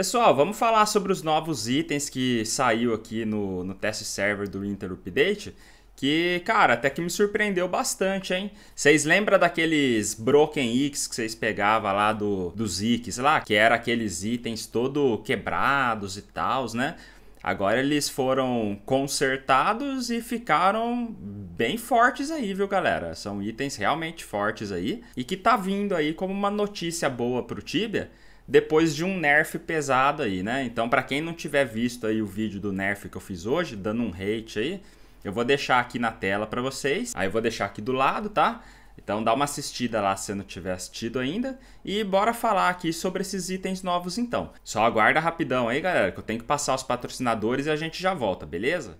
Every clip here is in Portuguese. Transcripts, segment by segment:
Pessoal, vamos falar sobre os novos itens que saiu aqui no, no teste server do Inter Update. Que, cara, até que me surpreendeu bastante, hein? Vocês lembram daqueles Broken X que vocês pegavam lá do, dos X lá? Que era aqueles itens todo quebrados e tal, né? Agora eles foram consertados e ficaram bem fortes aí, viu, galera? São itens realmente fortes aí e que tá vindo aí como uma notícia boa pro Tibia, depois de um nerf pesado aí, né? Então, para quem não tiver visto aí o vídeo do nerf que eu fiz hoje, dando um hate aí, eu vou deixar aqui na tela para vocês. Aí eu vou deixar aqui do lado, tá? Então dá uma assistida lá se não tiver assistido ainda. E bora falar aqui sobre esses itens novos então. Só aguarda rapidão aí, galera, que eu tenho que passar os patrocinadores e a gente já volta, beleza?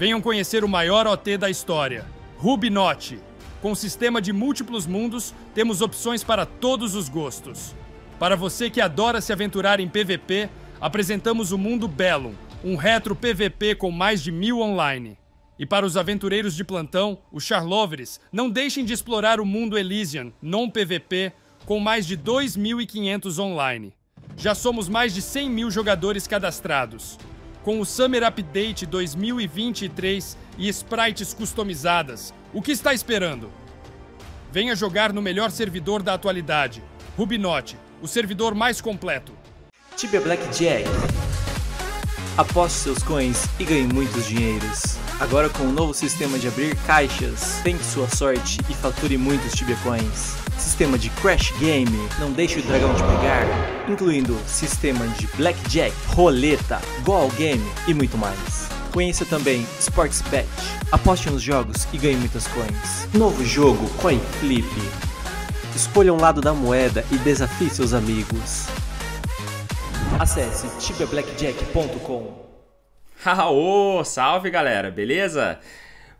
Venham conhecer o maior OT da história, Rubinote. Com sistema de múltiplos mundos, temos opções para todos os gostos. Para você que adora se aventurar em PVP, apresentamos o mundo Bellum, um retro PVP com mais de mil online. E para os aventureiros de plantão, os Charlovers, não deixem de explorar o mundo Elysian, non-PVP, com mais de 2.500 online. Já somos mais de 100 mil jogadores cadastrados com o Summer Update 2023 e sprites customizadas. O que está esperando? Venha jogar no melhor servidor da atualidade, Rubinote, o servidor mais completo. Tibia Jack aposte seus coins e ganhe muitos dinheiros. Agora com o novo sistema de abrir caixas, tente sua sorte e fature muitos coins. Sistema de Crash Game, não deixe o dragão te pegar, incluindo sistema de Blackjack, Roleta, Goal Game e muito mais. Conheça também Sports Bet. aposte nos jogos e ganhe muitas coins. Novo jogo, Coin Flip. Escolha um lado da moeda e desafie seus amigos. Acesse tibeblackjack.com. Haô, salve galera, beleza?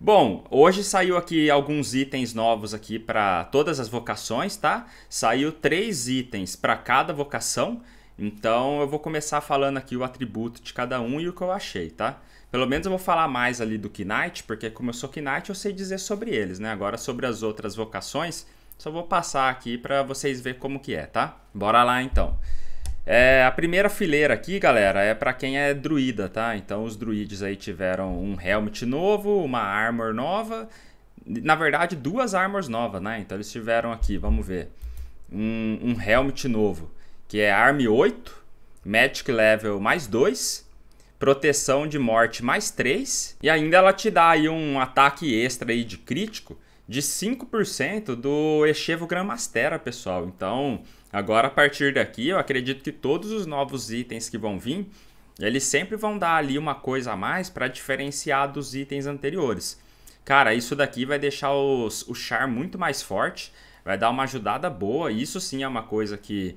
Bom, hoje saiu aqui alguns itens novos aqui para todas as vocações, tá? Saiu três itens para cada vocação. Então eu vou começar falando aqui o atributo de cada um e o que eu achei, tá? Pelo menos eu vou falar mais ali do Knight, porque como eu sou Knight, eu sei dizer sobre eles, né? Agora sobre as outras vocações, só vou passar aqui para vocês ver como que é, tá? Bora lá então. É, a primeira fileira aqui, galera, é para quem é druida, tá? Então os druides aí tiveram um helmet novo, uma armor nova, na verdade duas armors novas, né? Então eles tiveram aqui, vamos ver, um, um helmet novo, que é arm 8, magic level mais 2, proteção de morte mais 3, e ainda ela te dá aí um ataque extra aí de crítico de 5% do Echevo Gramastera, pessoal. Então, Agora, a partir daqui, eu acredito que todos os novos itens que vão vir, eles sempre vão dar ali uma coisa a mais para diferenciar dos itens anteriores. Cara, isso daqui vai deixar os, o char muito mais forte, vai dar uma ajudada boa. Isso sim é uma coisa que,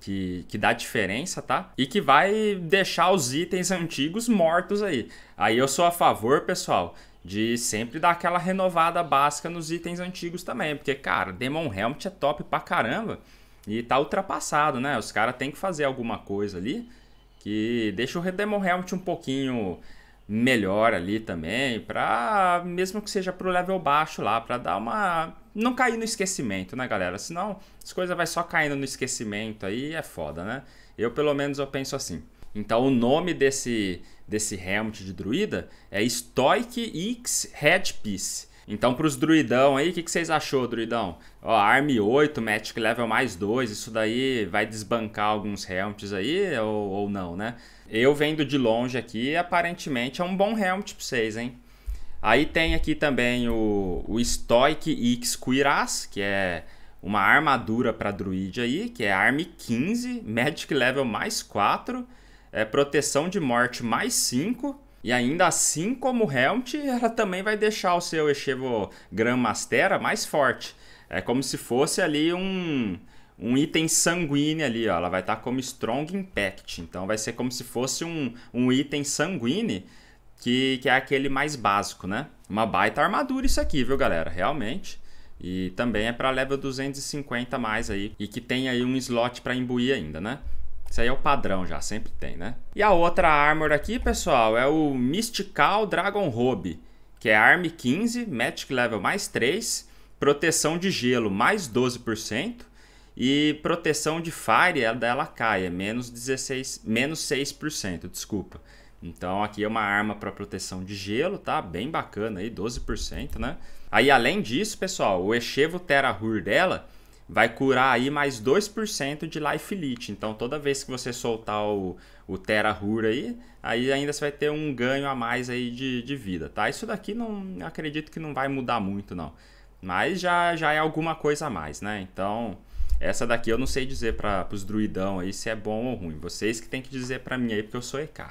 que, que dá diferença, tá? E que vai deixar os itens antigos mortos aí. Aí eu sou a favor, pessoal, de sempre dar aquela renovada básica nos itens antigos também. Porque, cara, Demon Helmet é top pra caramba. E tá ultrapassado, né? Os caras têm que fazer alguma coisa ali que deixa o Demon Helmet um pouquinho melhor ali também, para mesmo que seja pro level baixo lá, para dar uma não cair no esquecimento, né, galera? Senão as coisas vai só caindo no esquecimento aí, é foda, né? Eu pelo menos eu penso assim. Então o nome desse desse helmet de druida é Stoic X Headpiece. Então, para os druidão aí, o que, que, vocês achou, druidão? Ó, Arm 8, Magic Level mais 2, isso daí vai desbancar alguns Helmets aí ou, ou não, né? Eu vendo de longe aqui, aparentemente é um bom Helmet para vocês, hein? Aí tem aqui também o, o Stoic X Cuirass, que é uma armadura para druid aí, que é Arm 15, Magic Level mais 4, é, proteção de morte mais 5 e ainda assim, como Helmet, ela também vai deixar o seu Echevo Grandmastera mais forte. É como se fosse ali um, um item sanguíneo ali, ó. Ela vai estar tá como Strong Impact. Então vai ser como se fosse um, um item sanguíneo, que, que é aquele mais básico, né? Uma baita armadura isso aqui, viu, galera? Realmente. E também é para level 250 mais aí. E que tem aí um slot para imbuir ainda, né? Isso aí é o padrão já, sempre tem, né? E a outra armor aqui, pessoal, é o Mystical Dragon Robe, que é arm 15, Magic Level mais 3, proteção de gelo mais 12% e proteção de fire ela, ela cai, é menos 16, menos 6%, desculpa. Então aqui é uma arma para proteção de gelo, tá? Bem bacana aí, 12%, né? Aí além disso, pessoal, o Echevo Terahur dela vai curar aí mais 2% de Life Lead. Então toda vez que você soltar o, o Terra Hura aí, aí ainda você vai ter um ganho a mais aí de, de vida, tá? Isso daqui não acredito que não vai mudar muito não. Mas já, já é alguma coisa a mais, né? Então, essa daqui eu não sei dizer para os druidão aí se é bom ou ruim. Vocês que tem que dizer para mim aí, porque eu sou EK.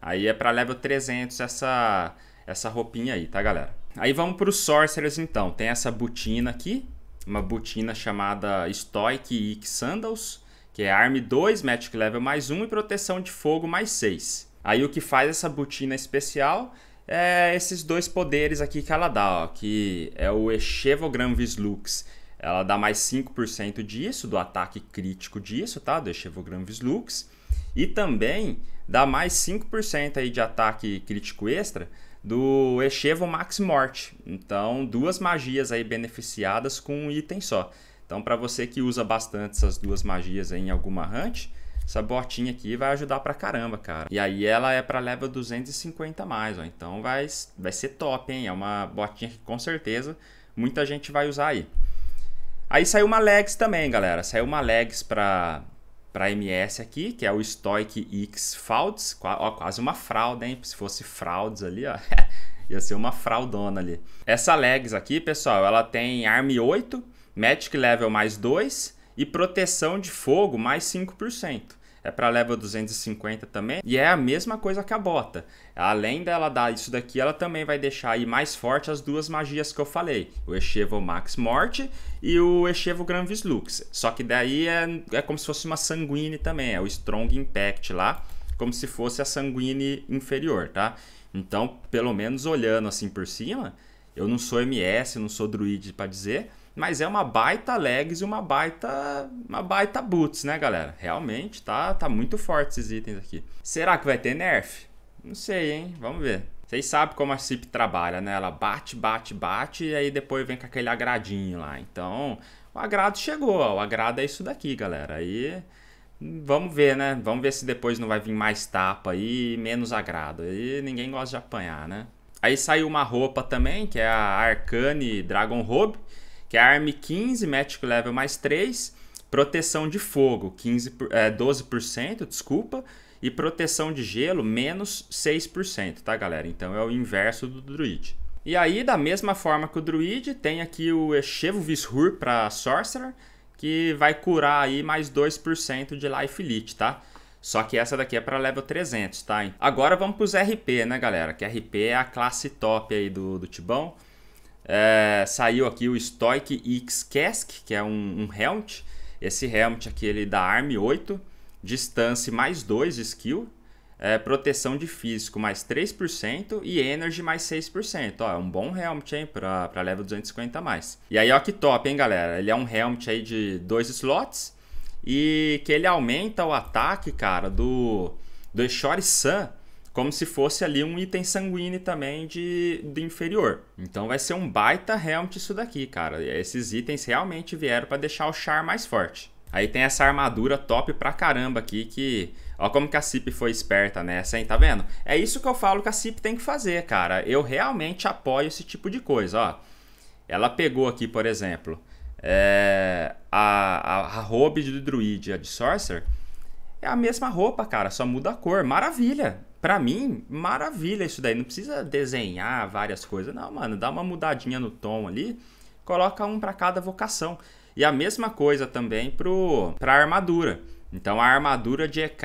Aí é para level 300 essa, essa roupinha aí, tá, galera? Aí vamos para os Sorcerers então. Tem essa botina aqui, uma botina chamada Stoic X Sandals, que é Arm 2, Magic Level mais 1 e Proteção de Fogo mais 6. Aí o que faz essa botina especial é esses dois poderes aqui que ela dá, ó, que é o Echevogram Vislux. Ela dá mais 5% disso, do ataque crítico disso, tá? Do Echevogram Vislux. E também dá mais 5% aí de ataque crítico extra do Echevo Max Morte. Então, duas magias aí beneficiadas com um item só. Então, para você que usa bastante essas duas magias aí em alguma hunt, essa botinha aqui vai ajudar pra caramba, cara. E aí ela é pra level 250 mais, ó. Então vai, vai ser top, hein? É uma botinha que com certeza muita gente vai usar aí. Aí saiu uma legs também, galera. Saiu uma legs pra para MS aqui, que é o Stoic X Frauds, ó, quase uma fraude, hein? Se fosse fraudes ali, ó, ia ser uma fraudona ali. Essa legs aqui, pessoal, ela tem arm 8, magic level mais 2 e proteção de fogo mais 5% é para level 250 também, e é a mesma coisa que a bota. Além dela dar isso daqui, ela também vai deixar aí mais forte as duas magias que eu falei, o Echevo Max Morte e o Echevo Granvis Lux. Só que daí é, é como se fosse uma Sanguine também, é o Strong Impact lá, como se fosse a Sanguine inferior, tá? Então, pelo menos olhando assim por cima, eu não sou MS, não sou druid para dizer, mas é uma baita legs e uma baita, uma baita boots, né, galera? Realmente tá, tá muito forte esses itens aqui. Será que vai ter nerf? Não sei, hein? Vamos ver. Vocês sabem como a CIP trabalha, né? Ela bate, bate, bate e aí depois vem com aquele agradinho lá. Então, o agrado chegou, ó. O agrado é isso daqui, galera. Aí vamos ver, né? Vamos ver se depois não vai vir mais tapa e menos agrado. Aí ninguém gosta de apanhar, né? Aí saiu uma roupa também, que é a Arcane Dragon Robe que é arm 15, Magic Level mais 3, proteção de fogo 15, é, 12%, desculpa, e proteção de gelo menos 6%, tá galera? Então é o inverso do Druid. E aí, da mesma forma que o Druid, tem aqui o Echevo Vishur para Sorcerer, que vai curar aí mais 2% de Life Elite, tá? Só que essa daqui é para level 300, tá? Agora vamos para os RP, né, galera? Que RP é a classe top aí do, do Tibão. É, saiu aqui o Stoic X-Cask, que é um, um helmet. Esse helmet aqui ele dá arm 8, distância mais 2 skill, é, proteção de físico mais 3% e energy mais 6%. Ó, é um bom helmet, hein, pra, level 250 a mais. E aí, ó que top, hein, galera. Ele é um helmet aí de 2 slots e que ele aumenta o ataque, cara, do, do Eshori Sun como se fosse ali um item sanguíneo também de, de inferior. Então vai ser um baita helmet isso daqui, cara. Esses itens realmente vieram para deixar o char mais forte. Aí tem essa armadura top pra caramba aqui que... Ó como que a Cip foi esperta nessa, hein? Tá vendo? É isso que eu falo que a Cip tem que fazer, cara. Eu realmente apoio esse tipo de coisa, ó. Ela pegou aqui, por exemplo, é... a, a, a robe de druid, a de sorcerer, é a mesma roupa, cara, só muda a cor. Maravilha! para mim, maravilha isso daí. Não precisa desenhar várias coisas. Não, mano, dá uma mudadinha no tom ali. Coloca um para cada vocação. E a mesma coisa também pro, pra armadura. Então a armadura de EK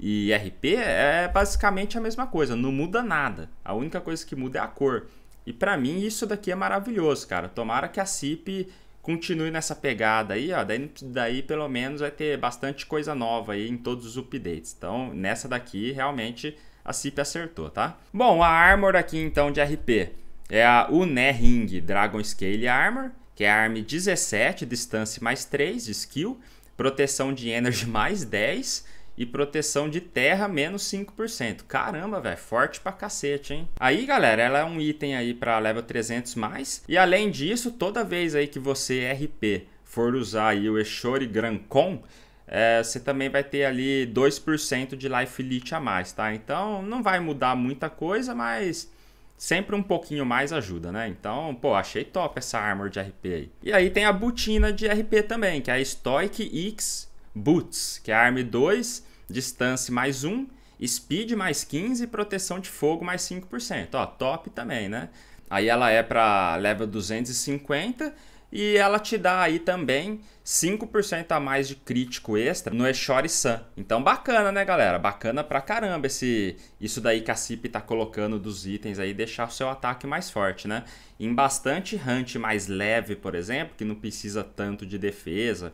e RP é basicamente a mesma coisa. Não muda nada. A única coisa que muda é a cor. E para mim isso daqui é maravilhoso, cara. Tomara que a CIP continue nessa pegada aí, ó. Daí, daí pelo menos vai ter bastante coisa nova aí em todos os updates. Então, nessa daqui, realmente a CIP acertou, tá? Bom, a Armor aqui então de RP é a Unering Dragon Scale Armor, que é a arm 17, distância mais 3 de skill, proteção de energy mais 10 e proteção de terra menos 5%. Caramba, velho, forte pra cacete, hein? Aí, galera, ela é um item aí para level 300 mais. E além disso, toda vez aí que você RP for usar aí o Echori Grancon, é, você também vai ter ali 2% de life Elite a mais, tá? Então não vai mudar muita coisa, mas sempre um pouquinho mais ajuda, né? Então, pô, achei top essa armor de RP aí. E aí tem a botina de RP também, que é a Stoic X Boots, que é a Arm 2 distância mais 1, speed mais 15, proteção de fogo mais 5%. Ó, top também, né? Aí ela é para level 250 e ela te dá aí também 5% a mais de crítico extra no Echori San. Então bacana, né, galera? Bacana pra caramba esse isso daí que a CIP tá colocando dos itens aí, deixar o seu ataque mais forte, né? Em bastante hunt mais leve, por exemplo, que não precisa tanto de defesa,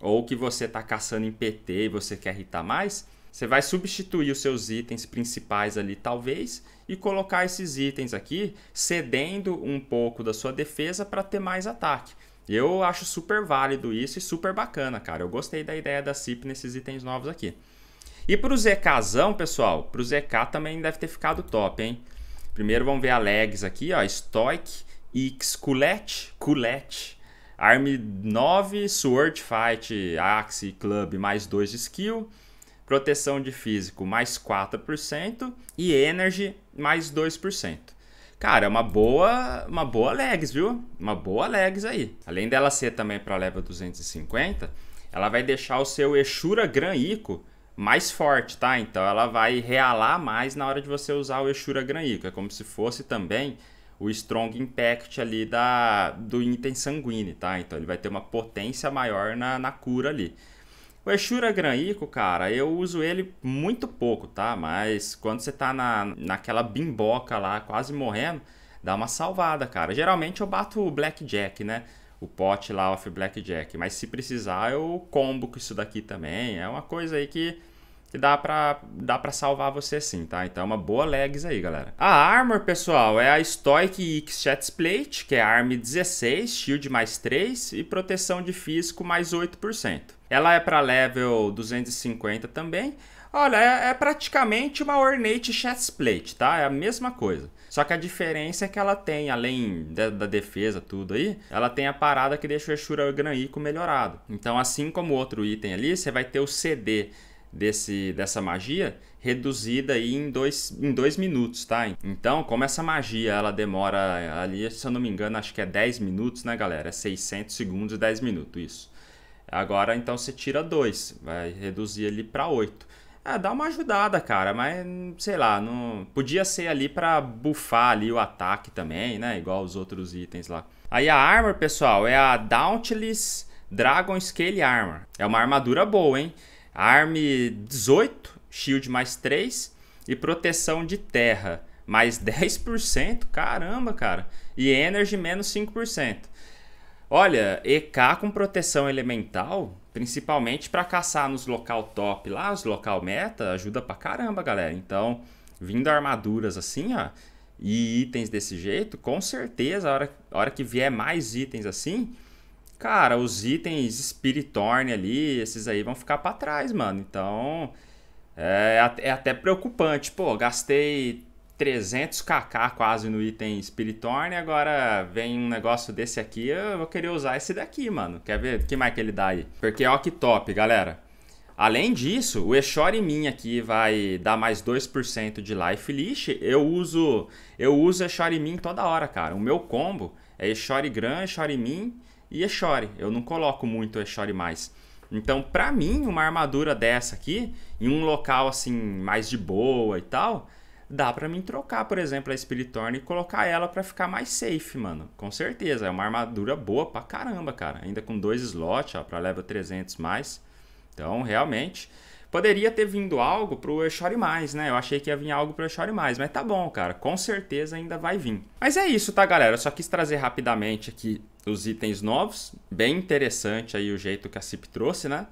ou que você está caçando em PT e você quer irritar mais, você vai substituir os seus itens principais ali, talvez, e colocar esses itens aqui, cedendo um pouco da sua defesa para ter mais ataque. Eu acho super válido isso e super bacana, cara. Eu gostei da ideia da CIP nesses itens novos aqui. E pro ZKzão, pessoal, pro ZK também deve ter ficado top, hein? Primeiro vamos ver a legs aqui, ó, Stoic, X, Culete, Culete, Arm 9, Sword Fight, Axe Club, mais 2 de skill. Proteção de físico, mais 4%. E Energy, mais 2%. Cara, é uma boa, uma boa legs, viu? Uma boa legs aí. Além dela ser também para level 250, ela vai deixar o seu Exura Gran Ico mais forte, tá? Então ela vai realar mais na hora de você usar o Exura Gran Ico. É como se fosse também o strong impact ali da, do item sanguíneo, tá? Então ele vai ter uma potência maior na, na cura ali. O Exura granico cara, eu uso ele muito pouco, tá? Mas quando você tá na, naquela bimboca lá, quase morrendo, dá uma salvada, cara. Geralmente eu bato o Blackjack, né? O pote lá off Blackjack. Mas se precisar, eu combo com isso daqui também. É uma coisa aí que que dá pra, dá pra salvar você sim, tá? Então é uma boa legs aí, galera. A armor, pessoal, é a Stoic X chat split que é arm 16, shield mais 3 e proteção de físico mais 8%. Ela é para level 250 também. Olha, é, é praticamente uma Ornate chat split tá? É a mesma coisa. Só que a diferença é que ela tem, além da, da defesa, tudo aí, ela tem a parada que deixa o Exura granico melhorado. Então, assim como outro item ali, você vai ter o CD desse, dessa magia reduzida aí em dois, em dois minutos, tá? Então, como essa magia ela demora ali, se eu não me engano, acho que é 10 minutos, né, galera? É 600 segundos e 10 minutos, isso. Agora, então, você tira dois, vai reduzir ali para 8. Ah, dá uma ajudada, cara, mas sei lá, não podia ser ali para bufar ali o ataque também, né? Igual os outros itens lá. Aí a armor, pessoal, é a Dauntless Dragon Scale Armor. É uma armadura boa, hein? Arm 18, shield mais 3 e proteção de terra mais 10%, caramba, cara. E energy menos 5%. Olha, EK com proteção elemental, principalmente para caçar nos local top lá, os local meta, ajuda pra caramba, galera. Então, vindo armaduras assim, ó, e itens desse jeito, com certeza, a hora, a hora que vier mais itens assim, Cara, os itens Spiritorn ali, esses aí vão ficar para trás, mano. Então, é, é, é até preocupante. Pô, gastei 300kk quase no item Spiritorn, agora vem um negócio desse aqui, eu vou querer usar esse daqui, mano. Quer ver o que mais que ele dá aí? Porque ó que top, galera. Além disso, o Echori Min aqui vai dar mais 2% de life leash. Eu uso eu uso Echori Min toda hora, cara. O meu combo é Echori Gran, Echori Min e Echore. Eu não coloco muito Echore mais. Então, pra mim, uma armadura dessa aqui, em um local assim, mais de boa e tal, dá pra mim trocar, por exemplo, a Spiritorn e colocar ela pra ficar mais safe, mano. Com certeza, é uma armadura boa pra caramba, cara. Ainda com dois slots, ó, pra level 300 mais. Então, realmente, poderia ter vindo algo pro Echore mais, né? Eu achei que ia vir algo pro Echore mais, mas tá bom, cara. Com certeza ainda vai vir. Mas é isso, tá, galera? Eu só quis trazer rapidamente aqui os itens novos. Bem interessante aí o jeito que a CIP trouxe, né?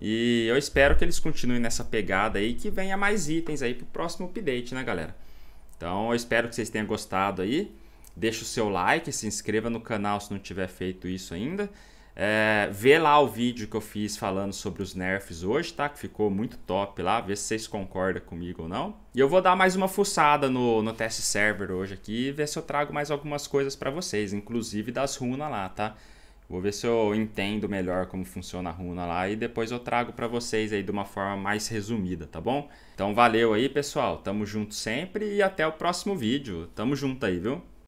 E eu espero que eles continuem nessa pegada aí, que venha mais itens aí pro próximo update, né, galera? Então, eu espero que vocês tenham gostado aí. Deixa o seu like, se inscreva no canal se não tiver feito isso ainda. É, vê lá o vídeo que eu fiz falando sobre os nerfs hoje, tá? Que ficou muito top lá, vê se vocês concordam comigo ou não. E eu vou dar mais uma fuçada no, no test server hoje aqui e ver se eu trago mais algumas coisas para vocês, inclusive das runas lá, tá? Vou ver se eu entendo melhor como funciona a runa lá e depois eu trago para vocês aí de uma forma mais resumida, tá bom? Então valeu aí, pessoal. Tamo junto sempre e até o próximo vídeo. Tamo junto aí, viu?